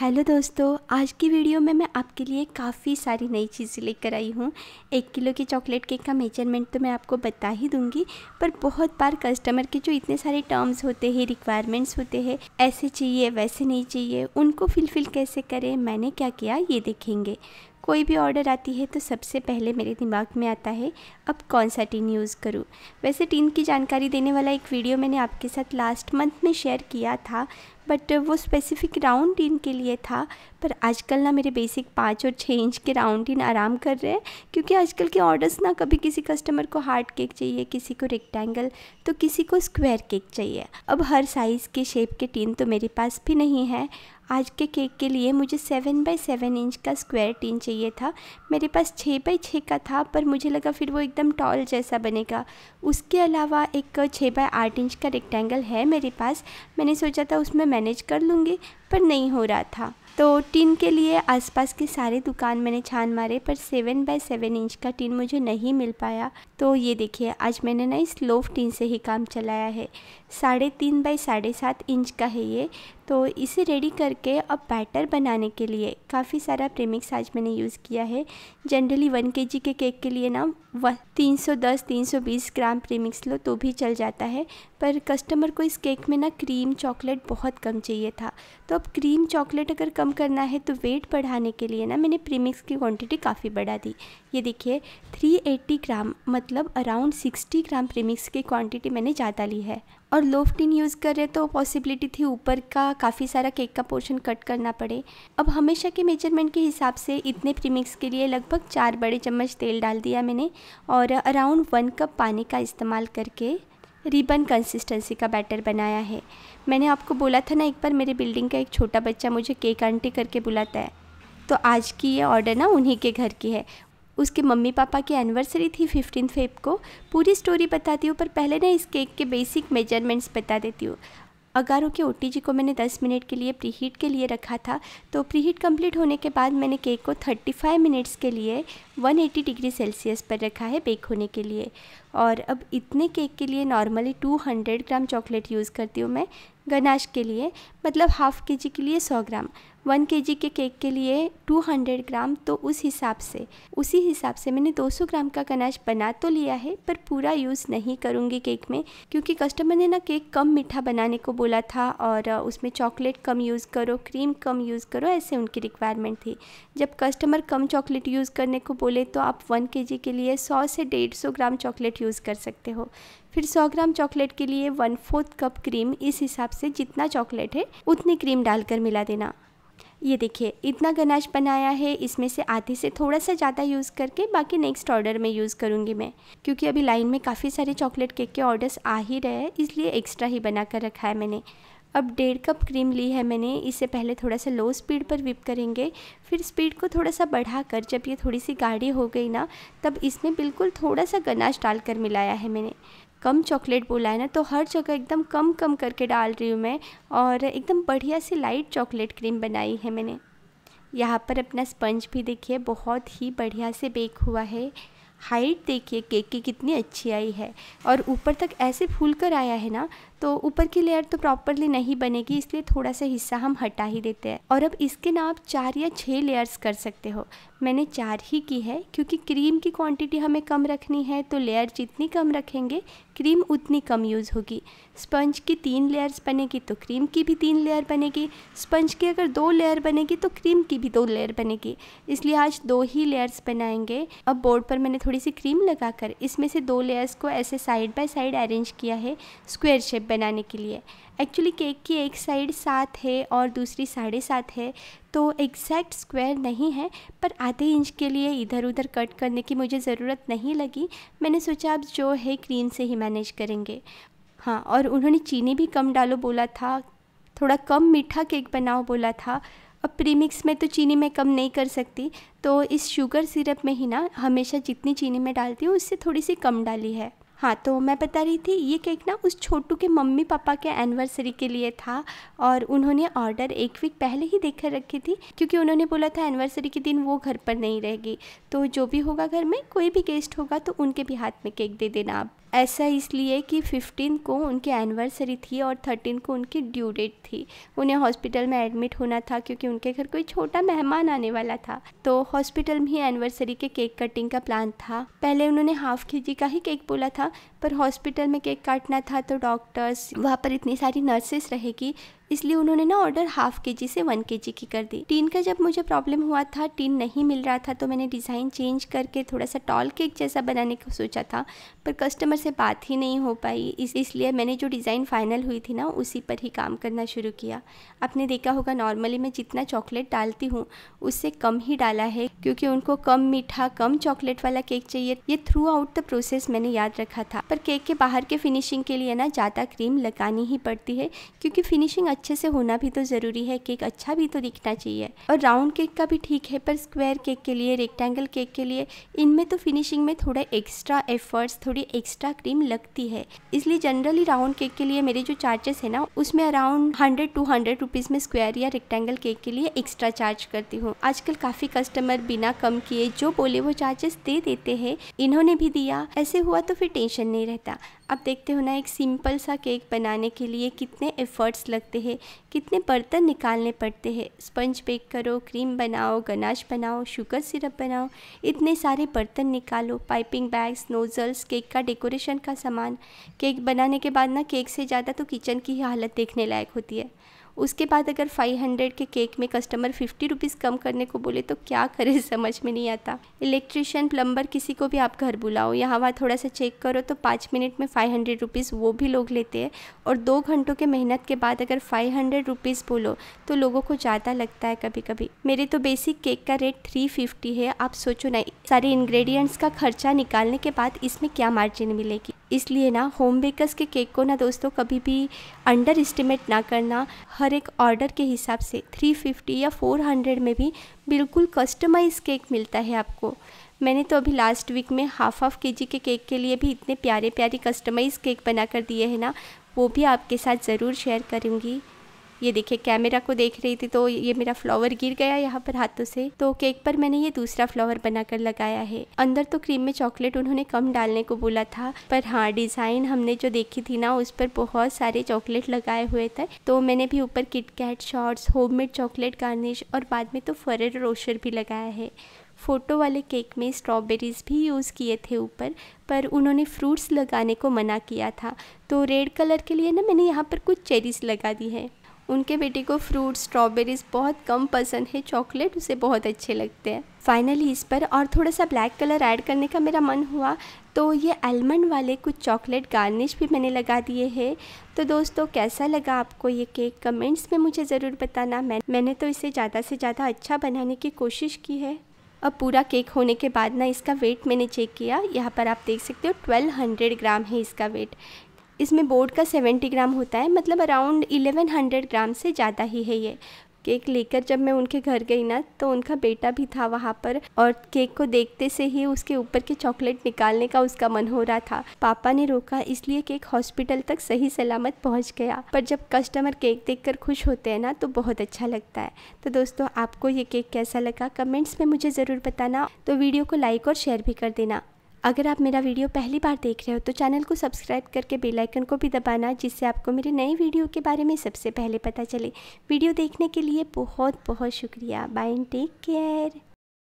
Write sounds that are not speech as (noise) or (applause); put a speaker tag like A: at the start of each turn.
A: hello दोस्तों आज की वीडियो में मैं आपके लिए काफ़ी सारी नई चीज़ें लेकर आई हूँ एक किलो के चॉकलेट केक का मेजरमेंट तो मैं आपको बता ही दूँगी पर बहुत बार कस्टमर के जो इतने सारे टर्म्स होते हैं रिक्वायरमेंट्स होते हैं ऐसे चाहिए वैसे नहीं चाहिए उनको फुलफ़िल कैसे करें मैंने क्या किया ये देखेंगे कोई भी ऑर्डर आती है तो सबसे पहले मेरे दिमाग में आता है अब कौन सा टीन यूज़ करूँ वैसे टीन की जानकारी देने वाला एक वीडियो मैंने आपके साथ लास्ट मंथ में शेयर किया था बट वो स्पेसिफिक राउंड इन के लिए था पर आजकल ना मेरे बेसिक पाँच और छः इंच के राउंड इन आराम कर रहे हैं क्योंकि आजकल के ऑर्डर्स ना कभी किसी कस्टमर को हार्ड केक चाहिए किसी को रेक्टेंगल तो किसी को स्क्वायर केक चाहिए अब हर साइज़ के शेप के टीन तो मेरे पास भी नहीं है आज के केक के लिए मुझे सेवन बाई सेवन इंच का स्क्वायर टीन चाहिए था मेरे पास छः बाई छः का था पर मुझे लगा फिर वो एकदम टॉल जैसा बनेगा उसके अलावा एक छः बाई आठ इंच का रेक्टेंगल है मेरे पास मैंने सोचा था उसमें मैनेज कर लूँगी पर नहीं हो रहा था तो टिन के लिए आसपास के सारे दुकान मैंने छान मारे पर सेवन बाय सेवन इंच का टिन मुझे नहीं मिल पाया तो ये देखिए आज मैंने ना इस लोफ टिन से ही काम चलाया है साढ़े तीन बाई साढ़े सात इंच का है ये तो इसे रेडी करके अब बैटर बनाने के लिए काफ़ी सारा प्रेमिक्स आज मैंने यूज़ किया है जनरली वन के जी के केक के लिए ना वह तीन सौ दस तीन सौ बीस ग्राम प्रेमिक्स लो तो भी चल जाता है पर कस्टमर को इस केक में ना क्रीम चॉकलेट बहुत कम चाहिए था तो अब क्रीम चॉकलेट अगर कम करना है तो वेट बढ़ाने के लिए ना मैंने प्रीमिक्स की क्वान्टिटी काफ़ी बढ़ा दी ये देखिए एट्टी ग्राम मतलब अराउंड सिक्सटी ग्राम प्रीमिक्स की क्वान्टिटी मैंने ज़्यादा ली है और लोफ्टिन यूज़ कर रहे तो पॉसिबिलिटी थी ऊपर का काफ़ी सारा केक का पोर्शन कट करना पड़े अब हमेशा के मेजरमेंट के हिसाब से इतने प्रीमिक्स के लिए लगभग चार बड़े चम्मच तेल डाल दिया मैंने और अराउंड वन कप पानी का इस्तेमाल करके रिबन कंसिस्टेंसी का बैटर बनाया है मैंने आपको बोला था ना एक बार मेरे बिल्डिंग का एक छोटा बच्चा मुझे केक आंटी करके बुलाता है तो आज की ये ऑर्डर ना उन्हीं के घर की है उसके मम्मी पापा की एनिवर्सरी थी फिफ्टीन फेब को पूरी स्टोरी बताती हूँ पर पहले ना इस केक के बेसिक मेजरमेंट्स बता देती हूँ अगारों के ओ को मैंने 10 मिनट के लिए प्रीहीट के लिए रखा था तो प्रीहीट कंप्लीट होने के बाद मैंने केक को 35 मिनट्स के लिए 180 डिग्री सेल्सियस पर रखा है बेक होने के लिए और अब इतने केक के लिए नॉर्मली 200 ग्राम चॉकलेट यूज़ करती हूँ मैं गनाश के लिए मतलब हाफ़ के जी के लिए सौ ग्राम वन के जी के केक के लिए टू हंड्रेड ग्राम तो उस हिसाब से उसी हिसाब से मैंने दो सौ ग्राम का गनाश बना तो लिया है पर पूरा यूज़ नहीं करूँगी केक में क्योंकि कस्टमर ने ना केक कम मीठा बनाने को बोला था और उसमें चॉकलेट कम यूज़ करो क्रीम कम यूज़ करो ऐसे उनकी रिक्वायरमेंट थी जब कस्टमर कम चॉकलेट यूज़ करने को बोले तो आप वन के जी के लिए सौ से डेढ़ सौ ग्राम चॉकलेट यूज़ कर सकते हो फिर 100 ग्राम चॉकलेट के लिए वन फोर्थ कप क्रीम इस हिसाब से जितना चॉकलेट है उतनी क्रीम डालकर मिला देना ये देखिए इतना गनाज बनाया है इसमें से आधे से थोड़ा सा ज़्यादा यूज़ करके बाकी नेक्स्ट ऑर्डर में यूज़ करूँगी मैं क्योंकि अभी लाइन में काफ़ी सारे चॉकलेट केक के ऑर्डर्स आ ही रहे हैं इसलिए एक्स्ट्रा ही बना कर रखा है मैंने अब डेढ़ कप क्रीम ली है मैंने इसे पहले थोड़ा सा लो स्पीड पर विप करेंगे फिर स्पीड को थोड़ा सा बढ़ा कर जब ये थोड़ी सी गाढ़ी हो गई ना तब इसमें बिल्कुल थोड़ा सा गनाज डालकर मिलाया है मैंने कम चॉकलेट बोला है ना तो हर जगह एकदम कम कम करके डाल रही हूँ मैं और एकदम बढ़िया सी लाइट चॉकलेट क्रीम बनाई है मैंने यहाँ पर अपना स्पंज भी देखिए बहुत ही बढ़िया से बेक हुआ है हाइट देखिए केक की कितनी अच्छी आई है और ऊपर तक ऐसे फूल कर आया है ना तो ऊपर की लेयर तो प्रॉपरली नहीं बनेगी इसलिए थोड़ा सा हिस्सा हम हटा ही देते हैं और अब इसके ना आप चार या छः लेयर्स कर सकते हो मैंने चार ही की है क्योंकि क्रीम की क्वांटिटी हमें कम रखनी है तो लेयर जितनी कम रखेंगे क्रीम उतनी कम यूज़ होगी स्पंज की तीन लेयर्स बनेगी तो क्रीम की भी तीन लेयर बनेगी स्पंज की अगर दो लेयर बनेगी तो क्रीम की भी दो लेयर बनेगी इसलिए आज दो ही लेयर्स बनाएंगे अब बोर्ड पर मैंने थोड़ी सी क्रीम लगाकर इसमें से दो लेयर्स को ऐसे साइड बाय साइड अरेंज किया है स्क्वेयर शेप बनाने के लिए एक्चुअली केक की एक साइड सात है और दूसरी साढ़े सात है तो एग्जैक्ट स्क्वायर नहीं है पर आधे इंच के लिए इधर उधर कट करने की मुझे ज़रूरत नहीं लगी मैंने सोचा अब जो है क्रीम से ही मैनेज करेंगे हाँ और उन्होंने चीनी भी कम डालो बोला था थोड़ा कम मीठा केक बनाओ बोला था अब प्रीमिक्स में तो चीनी मैं कम नहीं कर सकती तो इस शुगर सिरप में ही ना हमेशा जितनी चीनी मैं डालती हूँ उससे थोड़ी सी कम डाली है हाँ तो मैं बता रही थी ये केक ना उस छोटू के मम्मी पापा के एनिवर्सरी के लिए था और उन्होंने ऑर्डर एक वीक पहले ही देकर रखी थी क्योंकि उन्होंने बोला था एनिवर्सरी के दिन वो घर पर नहीं रहेगी तो जो भी होगा घर में कोई भी गेस्ट होगा तो उनके भी हाथ में केक दे देना आप ऐसा इसलिए कि फिफ्टीन को उनकी एनिवर्सरी थी और थर्टीन को उनकी ड्यू डेट थी उन्हें हॉस्पिटल में एडमिट होना था क्योंकि उनके घर कोई छोटा मेहमान आने वाला था तो हॉस्पिटल में ही एनिवर्सरी के केक कटिंग का प्लान था पहले उन्होंने हाफ के जी का ही केक बोला था पर हॉस्पिटल में केक काटना था तो डॉक्टर्स वहाँ पर इतनी सारी नर्सेस रहेगी इसलिए उन्होंने ना ऑर्डर हाफ के जी से वन के जी की कर दी टीन का जब मुझे प्रॉब्लम हुआ था टीन नहीं मिल रहा था तो मैंने डिज़ाइन चेंज करके थोड़ा सा टॉल केक जैसा बनाने का सोचा था पर कस्टमर से बात ही नहीं हो पाई इस इसलिए मैंने जो डिज़ाइन फाइनल हुई थी ना उसी पर ही काम करना शुरू किया आपने देखा होगा नॉर्मली मैं जितना चॉकलेट डालती हूँ उससे कम ही डाला है क्योंकि उनको कम मीठा कम चॉकलेट वाला केक चाहिए ये थ्रू आउट द प्रोसेस मैंने याद रखा था पर केक के बाहर के फिनिशिंग के लिए ना ज़्यादा क्रीम लगानी ही पड़ती है क्योंकि फिनिशिंग अच्छे से होना भी तो ज़रूरी है केक अच्छा भी तो दिखना चाहिए और राउंड केक का भी ठीक है पर स्क्वायर केक के लिए रेक्टेंगल केक के लिए इनमें तो फिनिशिंग में थोड़ा एक्स्ट्रा एफर्ट्स थोड़ी एक्स्ट्रा क्रीम लगती है इसलिए जनरली राउंड केक के लिए मेरे जो चार्जेस है ना उसमें around hundred two hundred rupees में स्क्वायर या रेक्टेंगल केक के लिए एक्स्ट्रा चार्ज करती हूँ आजकल काफ़ी कस्टमर बिना कम किए जो बोले वो चार्जेस दे देते हैं इन्होंने भी दिया ऐसे हुआ तो फिर टेंशन नहीं रहता अब देखते हो ना एक सिंपल सा केक बनाने के लिए कितने एफ़र्ट्स लगते हैं कितने बर्तन निकालने पड़ते हैं स्पंज बेक करो क्रीम बनाओ गनाश बनाओ शुगर सिरप बनाओ इतने सारे बर्तन निकालो पाइपिंग बैग्स नोज़ल्स केक का डेकोरेशन का सामान केक बनाने के बाद ना केक से ज़्यादा तो किचन की ही हालत देखने लायक होती है उसके बाद अगर 500 के केक में कस्टमर 50 रुपीस कम करने को बोले तो क्या करे (laughs) समझ में नहीं आता इलेक्ट्रिशियन प्लम्बर किसी को भी आप घर बुलाओ यहाँ वहाँ थोड़ा सा चेक करो तो पाँच मिनट में फ़ाइव हंड्रेड वो भी लोग लेते हैं और दो घंटों के मेहनत के बाद अगर फ़ाइव हंड्रेड रुपीज़ बोलो तो लोगों को ज़्यादा लगता है कभी कभी मेरे तो बेसिक केक का रेट थ्री फिफ्टी है आप सोचो ना सारे इंग्रेडिएंट्स का खर्चा निकालने के बाद इसमें क्या मार्जिन मिलेगी इसलिए ना होम बेकर्स के केक को ना दोस्तों कभी भी अंडर एस्टिमेट ना करना हर हर एक ऑर्डर के हिसाब से 350 या 400 में भी बिल्कुल कस्टमाइज केक मिलता है आपको मैंने तो अभी लास्ट वीक में हाफ हाफ के जी के केक के लिए भी इतने प्यारे प्यारे कस्टमाइज केक बना कर दिए हैं ना वो भी आपके साथ ज़रूर शेयर करूँगी ये देखिए कैमरा को देख रही थी तो ये मेरा फ्लावर गिर गया यहाँ पर हाथों से तो केक पर मैंने ये दूसरा फ्लावर बनाकर लगाया है अंदर तो क्रीम में चॉकलेट उन्होंने कम डालने को बोला था पर हाँ डिज़ाइन हमने जो देखी थी ना उस पर बहुत सारे चॉकलेट लगाए हुए थे तो मैंने भी ऊपर KitKat shorts home chocolate garnish और बाद में तो फर रोशर भी लगाया है फ़ोटो वाले केक में स्ट्रॉबेरीज़ भी यूज़ किए थे ऊपर पर उन्होंने फ्रूट्स लगाने को मना किया था तो रेड कलर के लिए ना मैंने यहाँ पर कुछ चेरीज़ लगा दी है उनके बेटे को फ्रूट स्ट्रॉबेरीज बहुत कम पसंद है चॉकलेट उसे बहुत अच्छे लगते हैं फाइनली इस पर और थोड़ा सा ब्लैक कलर ऐड करने का मेरा मन हुआ तो ये आलमंड वाले कुछ चॉकलेट गार्निश भी मैंने लगा दिए हैं तो दोस्तों कैसा लगा आपको ये केक कमेंट्स में मुझे ज़रूर बताना मैं मैंने तो इसे ज़्यादा से ज़्यादा अच्छा बनाने की कोशिश की है अब पूरा केक होने के बाद ना इसका वेट मैंने चेक किया यहाँ पर आप देख सकते हो 1200 ग्राम है इसका वेट इसमें बोर्ड का सेवेंटी ग्राम होता है मतलब अराउंड इलेवन हंड्रेड ग्राम से ज़्यादा ही है ये केक लेकर जब मैं उनके घर गई ना तो उनका बेटा भी था वहाँ पर और केक को देखते से ही उसके ऊपर के चॉकलेट निकालने का उसका मन हो रहा था पापा ने रोका इसलिए केक हॉस्पिटल तक सही सलामत पहुँच गया पर जब कस्टमर केक देखकर खुश होते हैं ना तो बहुत अच्छा लगता है तो दोस्तों आपको ये केक कैसा लगा कमेंट्स में मुझे ज़रूर बताना तो वीडियो को लाइक और शेयर भी कर देना अगर आप मेरा वीडियो पहली बार देख रहे हो तो चैनल को सब्सक्राइब करके बेल आइकन को भी दबाना जिससे आपको मेरे नए वीडियो के बारे में सबसे पहले पता चले वीडियो देखने के लिए बहुत बहुत शुक्रिया बाय टेक केयर